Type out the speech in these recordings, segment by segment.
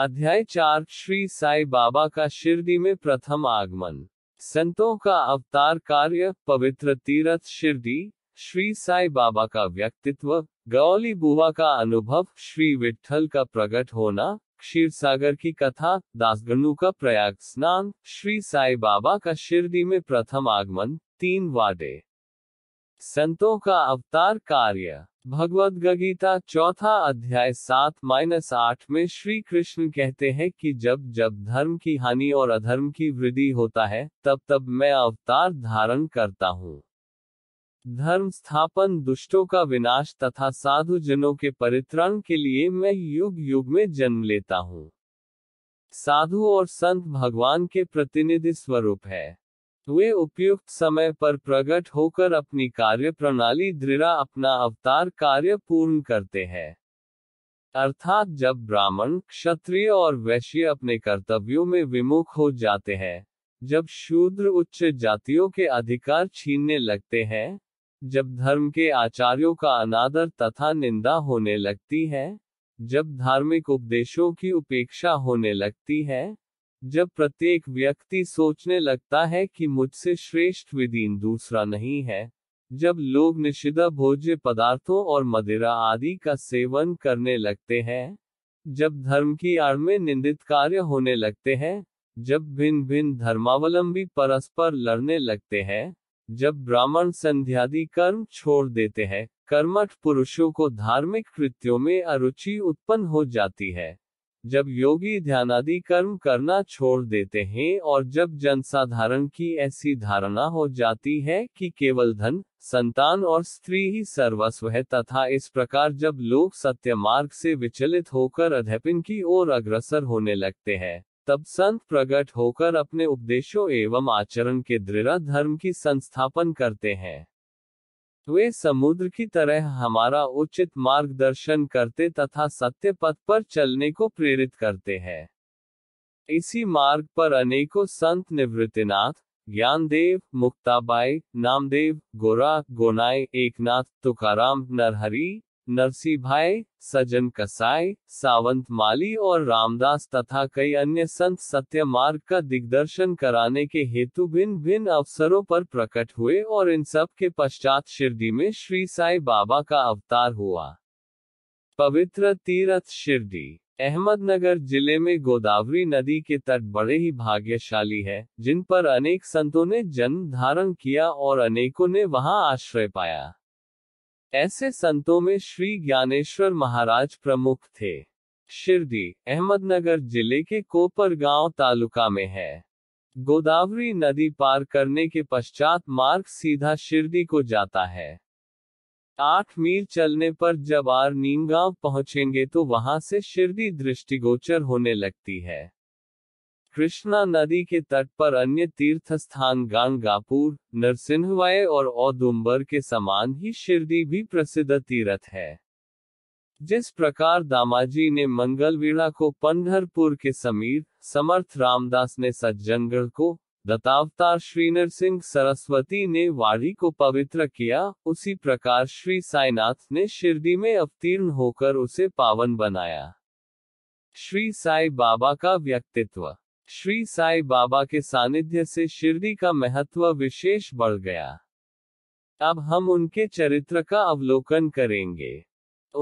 अध्याय चार श्री साई बाबा का शिरडी में प्रथम आगमन संतों का अवतार कार्य पवित्र तीर्थ शिरडी श्री साई बाबा का व्यक्तित्व गौली बुआ का अनुभव श्री विठल का प्रकट होना क्षीर सागर की कथा दासगनु का प्रयाग स्नान श्री साई बाबा का शिरडी में प्रथम आगमन तीन वादे संतों का अवतार कार्य भगवद गीता चौथा अध्याय सात माइनस आठ में श्री कृष्ण कहते हैं कि जब जब धर्म की हानि और अधर्म की वृद्धि होता है तब तब मैं अवतार धारण करता हूँ धर्म स्थापन दुष्टों का विनाश तथा साधु जनों के परित्रण के लिए मैं युग युग में जन्म लेता हूँ साधु और संत भगवान के प्रतिनिधि स्वरूप है वे उपयुक्त समय पर प्रकट होकर अपनी कार्य प्रणाली दृढ़ अपना अवतार कार्य पूर्ण करते हैं अर्थात जब ब्राह्मण क्षत्रिय और वैश्य अपने कर्तव्यों में विमुख हो जाते हैं जब शूद्र उच्च जातियों के अधिकार छीनने लगते हैं जब धर्म के आचार्यों का अनादर तथा निंदा होने लगती है जब धार्मिक उपदेशों की उपेक्षा होने लगती है जब प्रत्येक व्यक्ति सोचने लगता है कि मुझसे श्रेष्ठ विदीन दूसरा नहीं है जब लोग निषिदा भोज्य पदार्थों और मदिरा आदि का सेवन करने लगते हैं जब धर्म की आड़ में निंदित कार्य होने लगते हैं जब भिन्न भिन्न धर्मावलंबी परस्पर लड़ने लगते हैं जब ब्राह्मण संध्यादि कर्म छोड़ देते हैं कर्मठ पुरुषों को धार्मिक कृत्यों में अरुचि उत्पन्न हो जाती है जब योगी ध्यानादि कर्म करना छोड़ देते हैं और जब जनसाधारण की ऐसी धारणा हो जाती है कि केवल धन संतान और स्त्री ही सर्वस्व है तथा इस प्रकार जब लोग सत्य मार्ग से विचलित होकर अध्यापिन की ओर अग्रसर होने लगते हैं तब संत प्रकट होकर अपने उपदेशों एवं आचरण के दृढ़ धर्म की संस्थापन करते हैं वे समुद्र की तरह हमारा उचित मार्गदर्शन करते तथा सत्य पथ पर चलने को प्रेरित करते हैं इसी मार्ग पर अनेकों संत निवृत्तिनाथ ज्ञानदेव मुक्ताबाई नामदेव गोरा गोनाई एकनाथ तुकाराम नरहरी नरसी भाई सजन कसाई सावंत माली और रामदास तथा कई अन्य संत सत्य मार्ग का दिग्दर्शन कराने के हेतु भिन्न भिन्न अवसरों पर प्रकट हुए और इन सब के पश्चात शिरडी में श्री साई बाबा का अवतार हुआ पवित्र तीर्थ शिरडी अहमदनगर जिले में गोदावरी नदी के तट बड़े ही भाग्यशाली है जिन पर अनेक संतों ने जन्म धारण किया और अनेकों ने वहां आश्रय पाया ऐसे संतों में श्री ज्ञानेश्वर महाराज प्रमुख थे शिरडी अहमदनगर जिले के कोपर गांव तालुका में है गोदावरी नदी पार करने के पश्चात मार्ग सीधा शिरडी को जाता है आठ मील चलने पर जब आर नीमगांव पहुंचेंगे तो वहां से शिरडी दृष्टिगोचर होने लगती है कृष्णा नदी के तट पर अन्य तीर्थ स्थान गांगापुर नरसिंहवाय और औदुम्बर के समान ही शिरडी भी प्रसिद्ध तीर्थ है जिस प्रकार दामाजी ने मंगलवीड़ा को पंढरपुर के समीर समर्थ रामदास ने सज्जनगढ़ को दत्तावतार श्री नरसिंह सरस्वती ने वाड़ी को पवित्र किया उसी प्रकार श्री साईनाथ ने शिरडी में अवतीर्ण होकर उसे पावन बनाया श्री साई बाबा का व्यक्तित्व श्री साई बाबा के सानिध्य से शिरडी का महत्व विशेष बढ़ गया अब हम उनके चरित्र का अवलोकन करेंगे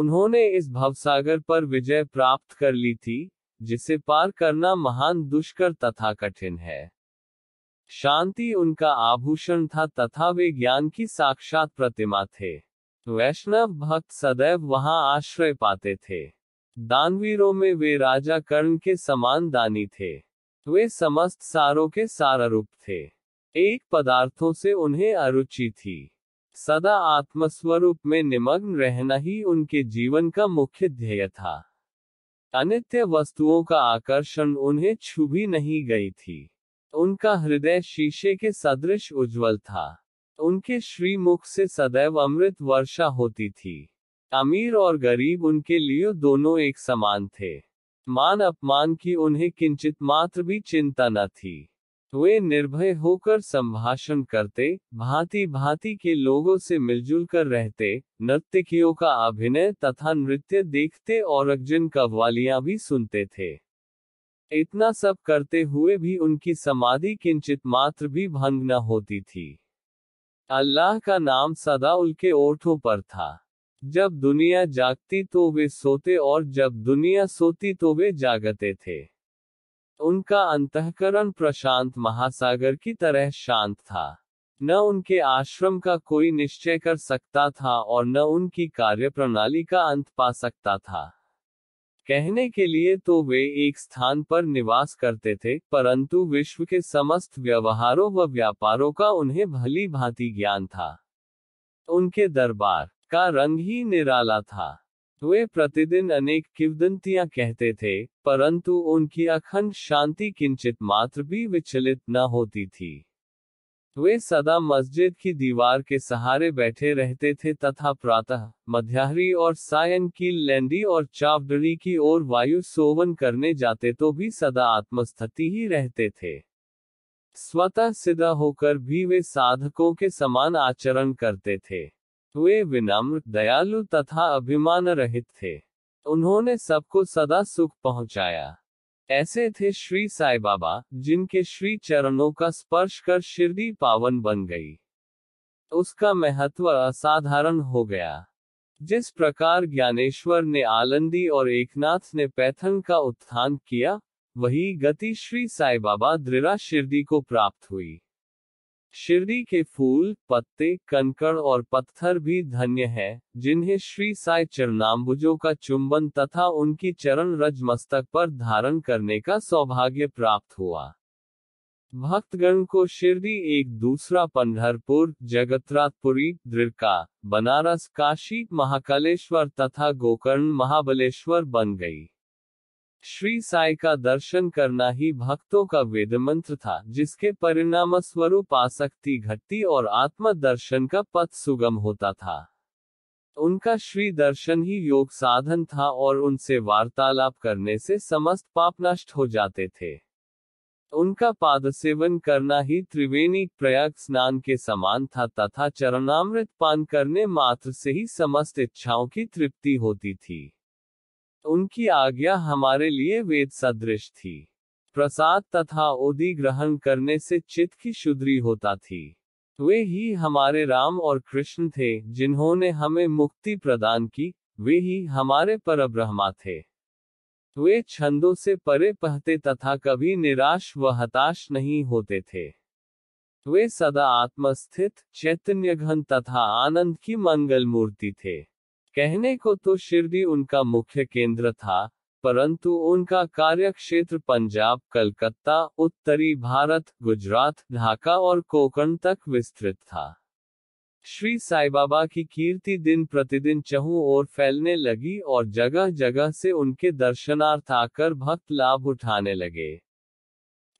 उन्होंने इस भवसागर पर विजय प्राप्त कर ली थी जिसे पार करना महान दुष्कर तथा कठिन है शांति उनका आभूषण था तथा वे ज्ञान की साक्षात प्रतिमा थे वैष्णव भक्त सदैव वहां आश्रय पाते थे दानवीरों में वे राजा कर्ण के समान दानी थे वे समस्त सारों के सारूप थे एक पदार्थों से उन्हें अरुचि थी सदा आत्मस्वरूप में निमग्न रहना ही उनके जीवन का मुख्य ध्येय था अनित्य वस्तुओं का आकर्षण उन्हें छू भी नहीं गई थी उनका हृदय शीशे के सदृश उज्जवल था उनके श्रीमुख से सदैव अमृत वर्षा होती थी अमीर और गरीब उनके लिए दोनों एक समान थे मान अपमान की उन्हें किंचित मात्र भी चिंता न थी वे निर्भय होकर संभाषण करते भांति भांति के लोगों से मिलजुल कर रहते नर्तकियों का अभिनय तथा नृत्य देखते और अगजन कव्वालियां भी सुनते थे इतना सब करते हुए भी उनकी समाधि किंचित मात्र भी भंग न होती थी अल्लाह का नाम सदा उनके ओठों पर था जब दुनिया जागती तो वे सोते और जब दुनिया सोती तो वे जागते थे उनका अंतकरण प्रशांत महासागर की तरह शांत था न उनके आश्रम का कोई निश्चय कर सकता था और न उनकी कार्यप्रणाली का अंत पा सकता था कहने के लिए तो वे एक स्थान पर निवास करते थे परंतु विश्व के समस्त व्यवहारों व व्यापारों का उन्हें भली भांति ज्ञान था उनके दरबार का रंग ही निराला था वे प्रतिदिन अनेक किवदंतियां कहते थे परंतु उनकी अखंड शांति किंचित मात्र भी विचलित न होती थी वे सदा मस्जिद की दीवार के सहारे बैठे रहते थे तथा प्रातः मध्याहरी और सायन की लैंडी और चावडरी की ओर वायु सोवन करने जाते तो भी सदा आत्मस्थति ही रहते थे स्वतः सिद्ध होकर भी वे साधकों के समान आचरण करते थे हुए विनम्र दयालु तथा अभिमान रहित थे उन्होंने सबको सदा सुख पहुंचाया ऐसे थे श्री साई बाबा जिनके श्री चरणों का स्पर्श कर शिरडी पावन बन गई उसका महत्व असाधारण हो गया जिस प्रकार ज्ञानेश्वर ने आलंदी और एकनाथ ने पैथन का उत्थान किया वही गति श्री साई बाबा दृढ़ा शिरडी को प्राप्त हुई शिरडी के फूल पत्ते कंकड़ और पत्थर भी धन्य हैं, जिन्हें श्री साई चरणाम्बुजों का चुंबन तथा उनकी चरण रज मस्तक पर धारण करने का सौभाग्य प्राप्त हुआ भक्तगण को शिरडी एक दूसरा पंढरपुर जगतरातपुरी द्रिका बनारस काशी महाकालेश्वर तथा गोकर्ण महाबलेश्वर बन गई श्री साई का दर्शन करना ही भक्तों का वेद मंत्र था जिसके परिणाम स्वरूप आसक्ति घटती और आत्म दर्शन का पथ सुगम होता था उनका श्री दर्शन ही योग साधन था और उनसे वार्तालाप करने से समस्त पाप नष्ट हो जाते थे उनका पाद सेवन करना ही त्रिवेणी प्रयाग स्नान के समान था तथा चरणामृत पान करने मात्र से ही समस्त इच्छाओं की तृप्ति होती थी तो उनकी आज्ञा हमारे लिए वेद सदृश थी प्रसाद तथा ओदि ग्रहण करने से चित्त की शुद्री होता थी वे ही हमारे राम और कृष्ण थे जिन्होंने हमें मुक्ति प्रदान की वे ही हमारे पर ब्रह्मा थे वे छंदों से परे पहते तथा कभी निराश व हताश नहीं होते थे वे सदा आत्मस्थित चैतन्य घन तथा आनंद की मंगल मूर्ति थे कहने को तो शिरडी उनका मुख्य केंद्र था परंतु उनका कार्यक्षेत्र पंजाब कलकत्ता उत्तरी भारत गुजरात ढाका और कोकण तक विस्तृत था श्री साई बाबा की कीर्ति दिन प्रतिदिन चहु और फैलने लगी और जगह जगह से उनके दर्शनार्थ आकर भक्त लाभ उठाने लगे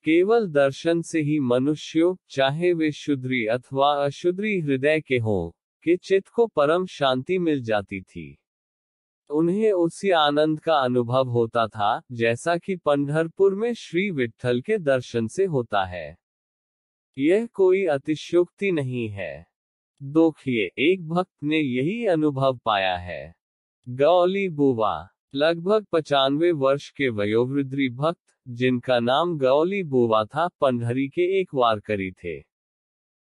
केवल दर्शन से ही मनुष्यों चाहे वे शुद्री अथवा अशुद्री हृदय के हों के चित्त को परम शांति मिल जाती थी उन्हें उसी आनंद का अनुभव होता था जैसा कि पंढरपुर में श्री विठल के दर्शन से होता है यह कोई अतिशयोक्ति नहीं है दोखिए एक भक्त ने यही अनुभव पाया है गौली बुवा लगभग पचानवे वर्ष के वयोवृद्धि भक्त जिनका नाम गौली बुवा था पंढरी के एक वारकरी थे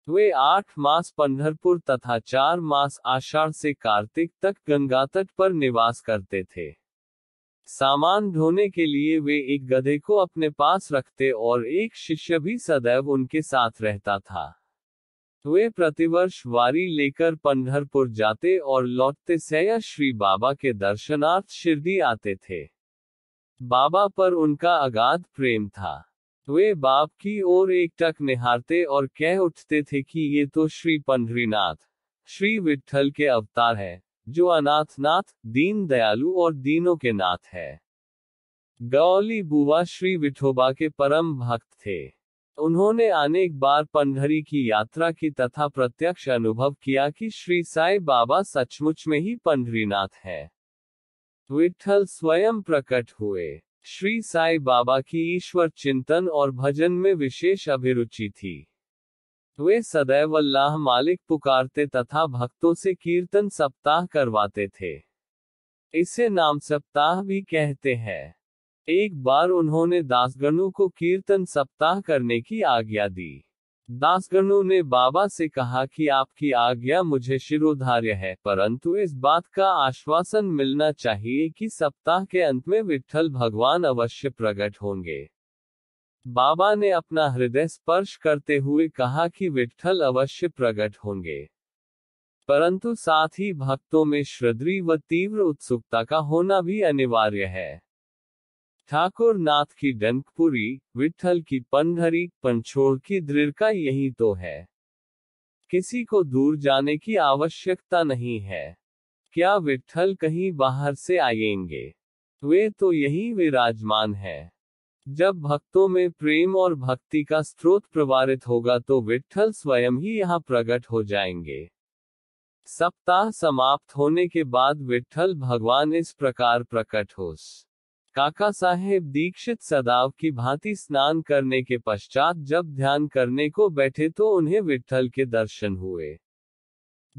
वे आठ मास पंढरपुर तथा चार मास आषाढ़ से कार्तिक तक गंगा तट पर निवास करते थे सामान ढोने के लिए वे एक गधे को अपने पास रखते और एक शिष्य भी सदैव उनके साथ रहता था वे प्रतिवर्ष वारी लेकर पंढरपुर जाते और लौटते सया श्री बाबा के दर्शनार्थ शिरडी आते थे बाबा पर उनका अगाध प्रेम था वे बाप की ओर एकटक निहारते और कह उठते थे कि ये तो श्री पंडरीनाथ श्री विठल के अवतार हैं, जो अनाथनाथ दीन दयालु और दीनों के नाथ है गौली बुआ श्री विठोबा के परम भक्त थे उन्होंने अनेक बार पंडरी की यात्रा की तथा प्रत्यक्ष अनुभव किया कि श्री साई बाबा सचमुच में ही पंडरीनाथ है विठल स्वयं प्रकट हुए श्री साई बाबा की ईश्वर चिंतन और भजन में विशेष अभिरुचि थी वे सदैव अल्लाह मालिक पुकारते तथा भक्तों से कीर्तन सप्ताह करवाते थे इसे नाम सप्ताह भी कहते हैं एक बार उन्होंने दासगणों को कीर्तन सप्ताह करने की आज्ञा दी दासगणों ने बाबा से कहा कि आपकी आज्ञा मुझे शिरोधार्य है परंतु इस बात का आश्वासन मिलना चाहिए कि सप्ताह के अंत में विठल भगवान अवश्य प्रकट होंगे बाबा ने अपना हृदय स्पर्श करते हुए कहा कि विठल अवश्य प्रकट होंगे परंतु साथ ही भक्तों में श्रद्धि व तीव्र उत्सुकता का होना भी अनिवार्य है ठाकुर नाथ की डंकपुरी विठल की पंडरी पंछोड़ की दृढ़का यही तो है किसी को दूर जाने की आवश्यकता नहीं है क्या विठल कहीं बाहर से आएंगे वे तो यही विराजमान है जब भक्तों में प्रेम और भक्ति का स्रोत प्रवारित होगा तो विठल स्वयं ही यहाँ प्रकट हो जाएंगे सप्ताह समाप्त होने के बाद विठल भगवान इस प्रकार प्रकट हो काका साहेब दीक्षित सदाव की भांति स्नान करने के पश्चात जब ध्यान करने को बैठे तो उन्हें विठल के दर्शन हुए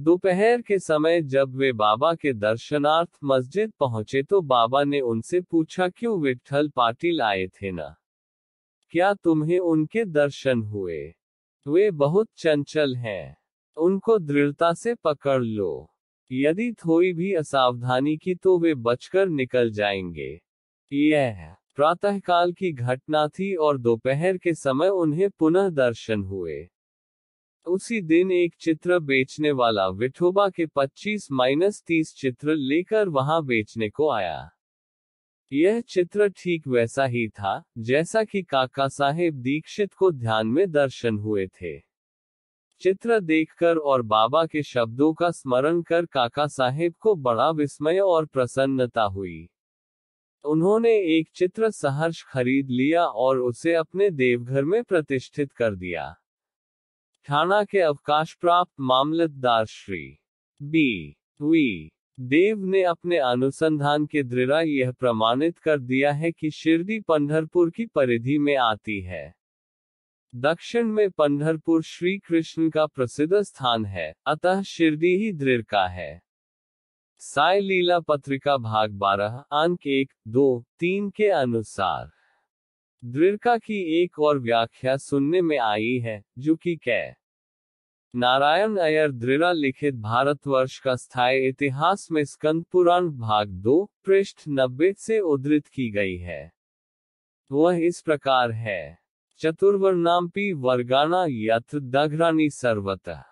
दोपहर के समय जब वे बाबा के दर्शनार्थ मस्जिद पहुंचे तो बाबा ने उनसे पूछा क्यों विठल पाटिल आए थे ना क्या तुम्हें उनके दर्शन हुए वे बहुत चंचल हैं उनको दृढ़ता से पकड़ लो यदि थोड़ी भी असावधानी की तो वे बचकर निकल जाएंगे यह प्रातःकाल की घटना थी और दोपहर के समय उन्हें पुनः दर्शन हुए उसी दिन एक चित्र बेचने वाला विठोबा के 25 माइनस तीस चित्र लेकर वहां बेचने को आया यह चित्र ठीक वैसा ही था जैसा कि काका साहेब दीक्षित को ध्यान में दर्शन हुए थे चित्र देखकर और बाबा के शब्दों का स्मरण कर काका साहेब को बड़ा विस्मय और प्रसन्नता हुई तो उन्होंने एक चित्र सहर्ष खरीद लिया और उसे अपने देवघर में प्रतिष्ठित कर दिया थाना के अवकाश प्राप्त मामलतदार श्री बी वी देव ने अपने अनुसंधान के दृढ़ यह प्रमाणित कर दिया है कि शिरडी पंढरपुर की परिधि में आती है दक्षिण में पंढरपुर श्री कृष्ण का प्रसिद्ध स्थान है अतः शिरडी ही दृढ़ का है साय लीला पत्रिका भाग बारह अंक एक दो तीन के अनुसार द्विरका की एक और व्याख्या सुनने में आई है जो कि कै नारायण अयर दृढ़ा लिखित भारतवर्ष का स्थायी इतिहास में स्कंद पुराण भाग दो पृष्ठ नब्बे से उद्धृत की गई है वह इस प्रकार है चतुर्वर्णाम्पी वर्गाना यथ दघरानी सर्वतः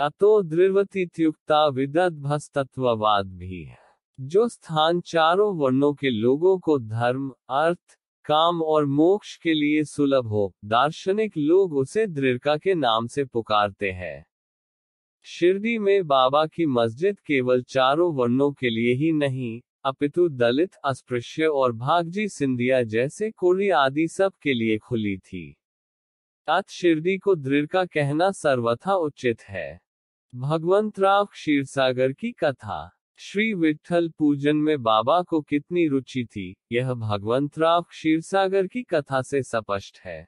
अतो द्रिवतीत्युक्ता विदद्भस्तत्ववाद भी है जो स्थान चारों वर्णों के लोगों को धर्म अर्थ काम और मोक्ष के लिए सुलभ हो दार्शनिक लोग उसे दृढ़ के नाम से पुकारते हैं शिरडी में बाबा की मस्जिद केवल चारों वर्णों के लिए ही नहीं अपितु दलित अस्पृश्य और भागजी सिंधिया जैसे कोरी आदि सब के लिए खुली थी अत शिरडी को दृढ़ का कहना सर्वथा उचित है भगवंतराव क्षीरसागर की कथा श्री विठल पूजन में बाबा को कितनी रुचि थी यह भगवंतराव क्षीरसागर की कथा से स्पष्ट है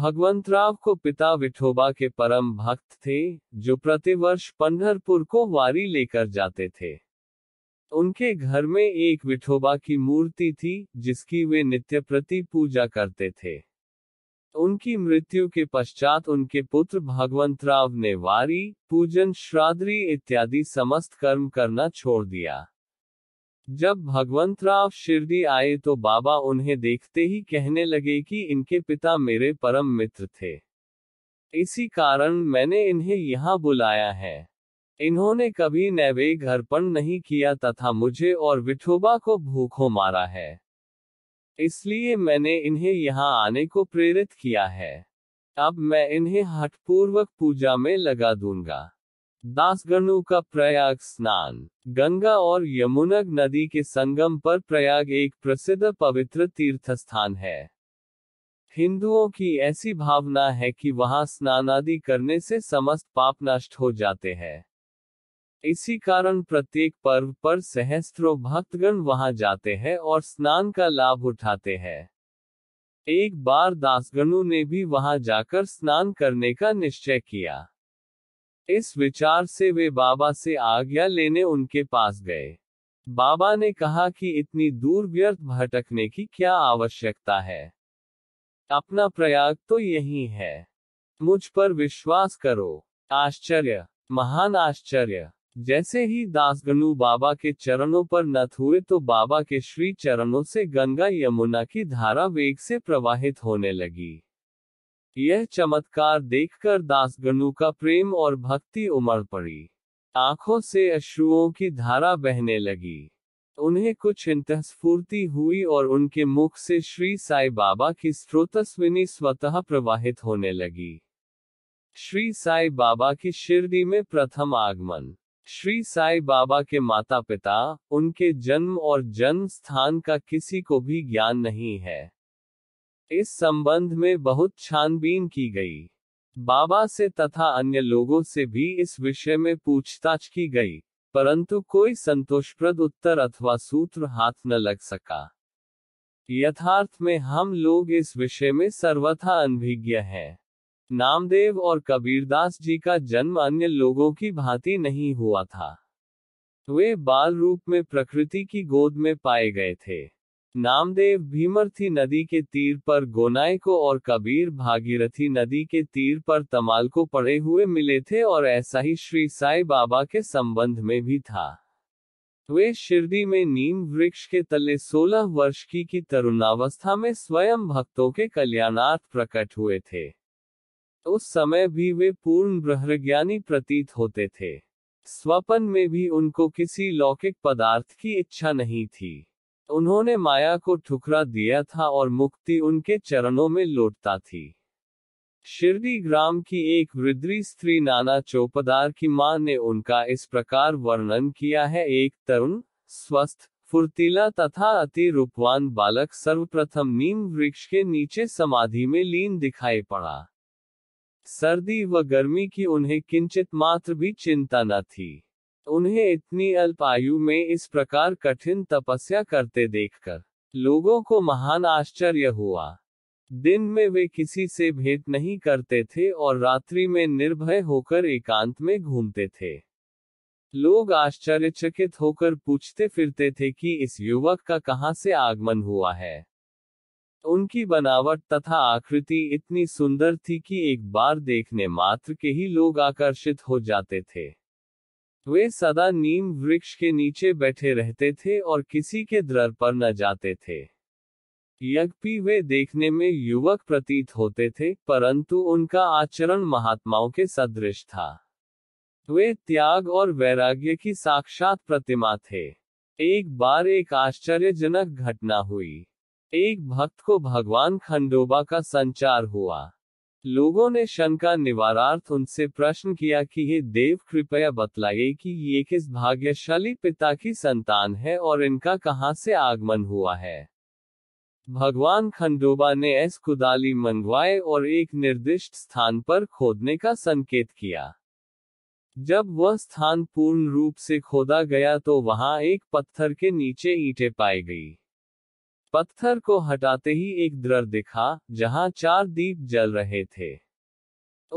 भगवंतराव को पिता विठोबा के परम भक्त थे जो प्रतिवर्ष पंढरपुर को वारी लेकर जाते थे उनके घर में एक विठोबा की मूर्ति थी जिसकी वे नित्य प्रति पूजा करते थे तो उनकी मृत्यु के पश्चात उनके पुत्र भगवंतराव ने वारी पूजन श्राद्री इत्यादि समस्त कर्म करना छोड़ दिया जब राव शिरडी आए तो बाबा उन्हें देखते ही कहने लगे कि इनके पिता मेरे परम मित्र थे इसी कारण मैंने इन्हें यहाँ बुलाया है इन्होंने कभी नैवे घरपण नहीं किया तथा मुझे और विठोबा को भूखों मारा है इसलिए मैंने इन्हें यहाँ आने को प्रेरित किया है अब मैं इन्हें हठपूर्वक पूजा में लगा दूंगा दासगणों का प्रयाग स्नान गंगा और यमुनक नदी के संगम पर प्रयाग एक प्रसिद्ध पवित्र तीर्थ स्थान है हिंदुओं की ऐसी भावना है कि वहां स्नान आदि करने से समस्त पाप नष्ट हो जाते हैं इसी कारण प्रत्येक पर्व पर सहस्त्रों भक्तगण वहां जाते हैं और स्नान का लाभ उठाते हैं एक बार दासगणों ने भी वहां जाकर स्नान करने का निश्चय किया इस विचार से वे बाबा से आज्ञा लेने उनके पास गए बाबा ने कहा कि इतनी दूर व्यर्थ भटकने की क्या आवश्यकता है अपना प्रयाग तो यही है मुझ पर विश्वास करो आश्चर्य महान आश्चर्य जैसे ही दासगनु बाबा के चरणों पर नत हुए तो बाबा के श्री चरणों से गंगा यमुना की धारा वेग से प्रवाहित होने लगी यह चमत्कार देखकर दासगनु का प्रेम और भक्ति उमड़ पड़ी आंखों से अश्रुओं की धारा बहने लगी उन्हें कुछ इंतस्फूर्ति हुई और उनके मुख से श्री साई बाबा की स्रोतस्विनी स्वतः प्रवाहित होने लगी श्री साई बाबा की शिरडी में प्रथम आगमन श्री साई बाबा के माता पिता उनके जन्म और जन्म स्थान का किसी को भी ज्ञान नहीं है इस संबंध में बहुत छानबीन की गई बाबा से तथा अन्य लोगों से भी इस विषय में पूछताछ की गई परंतु कोई संतोषप्रद उत्तर अथवा सूत्र हाथ न लग सका यथार्थ में हम लोग इस विषय में सर्वथा अनभिज्ञ हैं नामदेव और कबीरदास जी का जन्म अन्य लोगों की भांति नहीं हुआ था वे बाल रूप में प्रकृति की गोद में पाए गए थे नामदेव भीमरथी नदी के तीर पर गोनाय को और कबीर भागीरथी नदी के तीर पर तमाल को पड़े हुए मिले थे और ऐसा ही श्री साई बाबा के संबंध में भी था वे शिरडी में नीम वृक्ष के तले 16 वर्ष की की तरुणावस्था में स्वयं भक्तों के कल्याणार्थ प्रकट हुए थे उस तो समय भी वे पूर्ण ब्रह्मज्ञानी प्रतीत होते थे स्वपन में भी उनको किसी लौकिक पदार्थ की इच्छा नहीं थी उन्होंने माया को ठुकरा दिया था और मुक्ति उनके चरणों में लौटता थी शिरडी ग्राम की एक वृद्धि स्त्री नाना चौपदार की मां ने उनका इस प्रकार वर्णन किया है एक तरुण स्वस्थ फुर्तीला तथा अति रूपवान बालक सर्वप्रथम नीम वृक्ष के नीचे समाधि में लीन दिखाई पड़ा सर्दी व गर्मी की उन्हें किंचित मात्र भी चिंता न थी उन्हें इतनी अल्प आयु में इस प्रकार कठिन तपस्या करते देखकर लोगों को महान आश्चर्य हुआ दिन में वे किसी से भेंट नहीं करते थे और रात्रि में निर्भय होकर एकांत में घूमते थे लोग आश्चर्यचकित होकर पूछते फिरते थे कि इस युवक का कहां से आगमन हुआ है तो उनकी बनावट तथा आकृति इतनी सुंदर थी कि एक बार देखने मात्र के ही लोग आकर्षित हो जाते थे वे सदा नीम वृक्ष के नीचे बैठे रहते थे और किसी के द्रर पर न जाते थे यद्यपि वे देखने में युवक प्रतीत होते थे परंतु उनका आचरण महात्माओं के सदृश था वे त्याग और वैराग्य की साक्षात प्रतिमा थे एक बार एक आश्चर्यजनक घटना हुई एक भक्त को भगवान खंडोबा का संचार हुआ लोगों ने शंका निवारार्थ उनसे प्रश्न किया कि हे देव कृपया बतलाइए कि ये किस भाग्यशाली पिता की संतान है और इनका कहां से आगमन हुआ है भगवान खंडोबा ने एस कुदाली मंगवाए और एक निर्दिष्ट स्थान पर खोदने का संकेत किया जब वह स्थान पूर्ण रूप से खोदा गया तो वहां एक पत्थर के नीचे ईंटें पाई गई पत्थर को हटाते ही एक द्रर दिखा जहां चार दीप जल रहे थे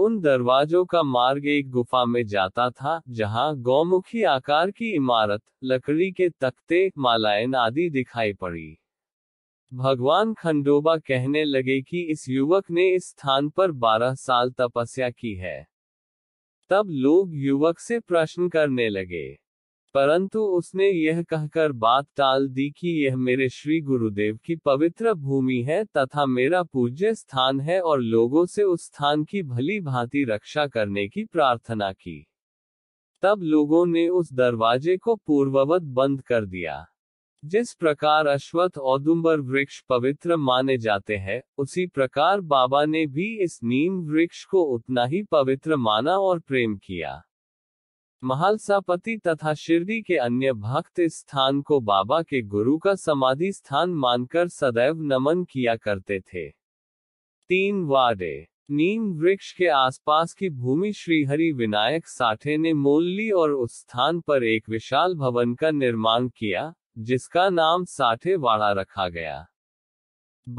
उन दरवाजों का मार्ग एक गुफा में जाता था जहां गौमुखी आकार की इमारत लकड़ी के तख्ते मालायन आदि दिखाई पड़ी भगवान खंडोबा कहने लगे कि इस युवक ने इस स्थान पर बारह साल तपस्या की है तब लोग युवक से प्रश्न करने लगे परंतु उसने यह कहकर बात टाल दी कि यह मेरे श्री गुरुदेव की पवित्र भूमि है तथा मेरा पूज्य स्थान है और लोगों से उस स्थान की भली भांति रक्षा करने की प्रार्थना की तब लोगों ने उस दरवाजे को पूर्ववत बंद कर दिया जिस प्रकार अश्वत्थ औदुम्बर वृक्ष पवित्र माने जाते हैं उसी प्रकार बाबा ने भी इस नीम वृक्ष को उतना ही पवित्र माना और प्रेम किया महालसापति तथा शिरडी के अन्य भक्त इस स्थान को बाबा के गुरु का समाधि स्थान मानकर सदैव नमन किया करते थे तीन वारे नीम वृक्ष के आसपास की भूमि श्रीहरि विनायक साठे ने मोल ली और उस स्थान पर एक विशाल भवन का निर्माण किया जिसका नाम साठे वाड़ा रखा गया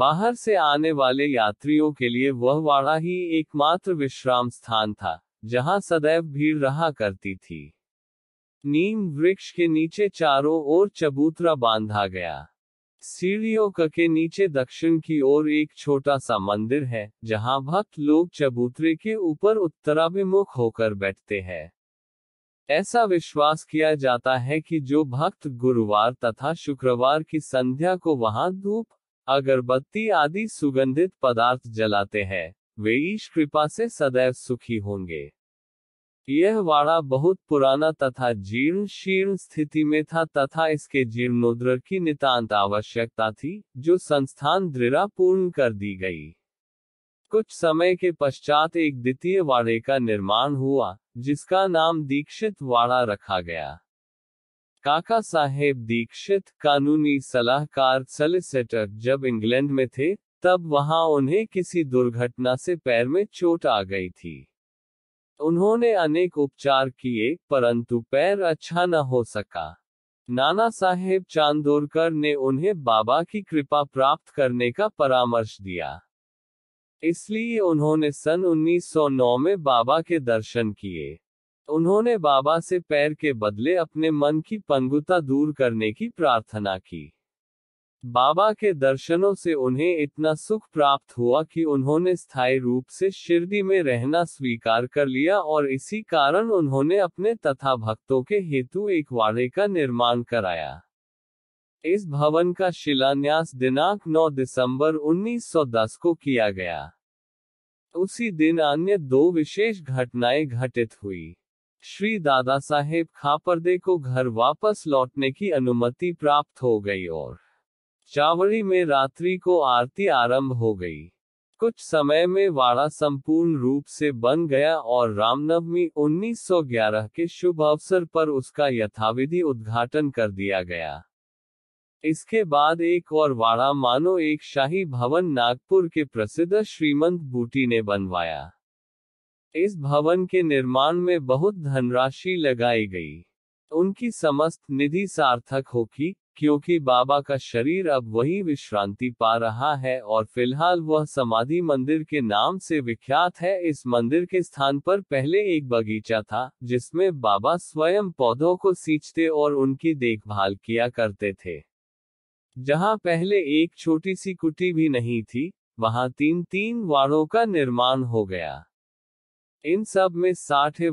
बाहर से आने वाले यात्रियों के लिए वह वाड़ा ही एकमात्र विश्राम स्थान था जहां सदैव भीड़ रहा करती थी नीम वृक्ष के नीचे चारों ओर चबूतरा बांधा गया सीढ़ियों के नीचे दक्षिण की ओर एक छोटा सा मंदिर है जहां भक्त लोग चबूतरे के ऊपर उत्तराभिमुख होकर बैठते हैं ऐसा विश्वास किया जाता है कि जो भक्त गुरुवार तथा शुक्रवार की संध्या को वहां धूप अगरबत्ती आदि सुगंधित पदार्थ जलाते हैं वे ईश कृपा से सदैव सुखी होंगे यह वाड़ा बहुत पुराना तथा जीर्ण शीर्ण स्थिति में था तथा इसके जीर्णोद्र की नितांत आवश्यकता थी जो संस्थान दृढ़ा पूर्ण कर दी गई कुछ समय के पश्चात एक द्वितीय वाड़े का निर्माण हुआ जिसका नाम दीक्षित वाड़ा रखा गया काका साहेब दीक्षित कानूनी सलाहकार सलिसिटर जब इंग्लैंड में थे तब वहां उन्हें किसी दुर्घटना से पैर में चोट आ गई थी उन्होंने अनेक उपचार किए परंतु पैर अच्छा न हो सका नाना साहेब चांदोरकर ने उन्हें बाबा की कृपा प्राप्त करने का परामर्श दिया इसलिए उन्होंने सन 1909 में बाबा के दर्शन किए उन्होंने बाबा से पैर के बदले अपने मन की पंगुता दूर करने की प्रार्थना की बाबा के दर्शनों से उन्हें इतना सुख प्राप्त हुआ कि उन्होंने स्थायी रूप से शिरडी में रहना स्वीकार कर लिया और इसी कारण उन्होंने अपने तथा भक्तों के हेतु एक वाड़े का निर्माण कराया इस भवन का शिलान्यास दिनांक 9 दिसंबर 1910 को किया गया उसी दिन अन्य दो विशेष घटनाएं घटित हुई श्री दादा साहेब खापरदे को घर वापस लौटने की अनुमति प्राप्त हो गई और चावड़ी में रात्रि को आरती आरंभ हो गई कुछ समय में वाड़ा संपूर्ण रूप से बन गया और रामनवमी 1911 के शुभ अवसर पर उसका यथाविधि उद्घाटन कर दिया गया इसके बाद एक और वाड़ा मानो एक शाही भवन नागपुर के प्रसिद्ध श्रीमंत बूटी ने बनवाया इस भवन के निर्माण में बहुत धनराशि लगाई गई उनकी समस्त निधि सार्थक होगी क्योंकि बाबा का शरीर अब वही विश्रांति पा रहा है और फिलहाल वह समाधि मंदिर के नाम से विख्यात है इस मंदिर के स्थान पर पहले एक बगीचा था जिसमें बाबा स्वयं पौधों को सींचते और उनकी देखभाल किया करते थे जहां पहले एक छोटी सी कुटी भी नहीं थी वहां तीन तीन वाड़ों का निर्माण हो गया इन सब में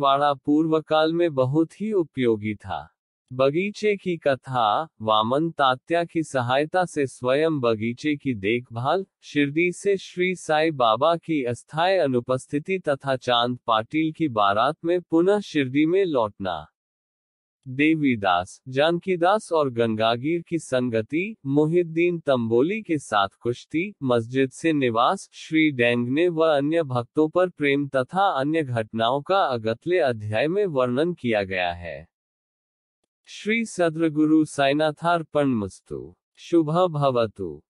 वाड़ा पूर्व काल में बहुत ही उपयोगी था बगीचे की कथा वामन तात्या की सहायता से स्वयं बगीचे की देखभाल शिरडी से श्री साई बाबा की अस्थायी अनुपस्थिति तथा चांद पाटिल की बारात में पुनः शिरडी में लौटना देवीदास जानकीदास और गंगागीर की संगति मुहिद्दीन तंबोली के साथ कुश्ती मस्जिद से निवास श्री डेंगने व अन्य भक्तों पर प्रेम तथा अन्य घटनाओं का अगतले अध्याय में वर्णन किया गया है श्री सद्रगुरु मस्तु शुभ भवतु